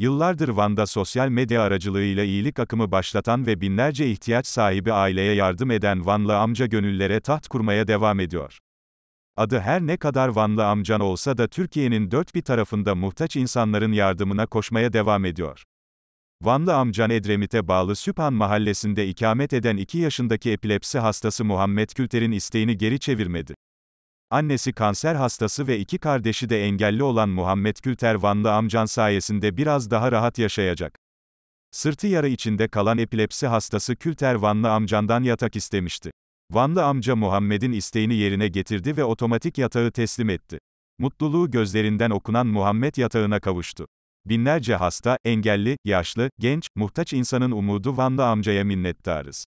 Yıllardır Van'da sosyal medya aracılığıyla iyilik akımı başlatan ve binlerce ihtiyaç sahibi aileye yardım eden Vanlı amca gönüllere taht kurmaya devam ediyor. Adı her ne kadar Vanlı amcan olsa da Türkiye'nin dört bir tarafında muhtaç insanların yardımına koşmaya devam ediyor. Vanlı amcan Edremit'e bağlı Süphan mahallesinde ikamet eden 2 yaşındaki epilepsi hastası Muhammed Külter'in isteğini geri çevirmedi. Annesi kanser hastası ve iki kardeşi de engelli olan Muhammed Külter Vanlı amcan sayesinde biraz daha rahat yaşayacak. Sırtı yara içinde kalan epilepsi hastası Külter Vanlı amcandan yatak istemişti. Vanlı amca Muhammed'in isteğini yerine getirdi ve otomatik yatağı teslim etti. Mutluluğu gözlerinden okunan Muhammed yatağına kavuştu. Binlerce hasta, engelli, yaşlı, genç, muhtaç insanın umudu Vanlı amcaya minnettarız.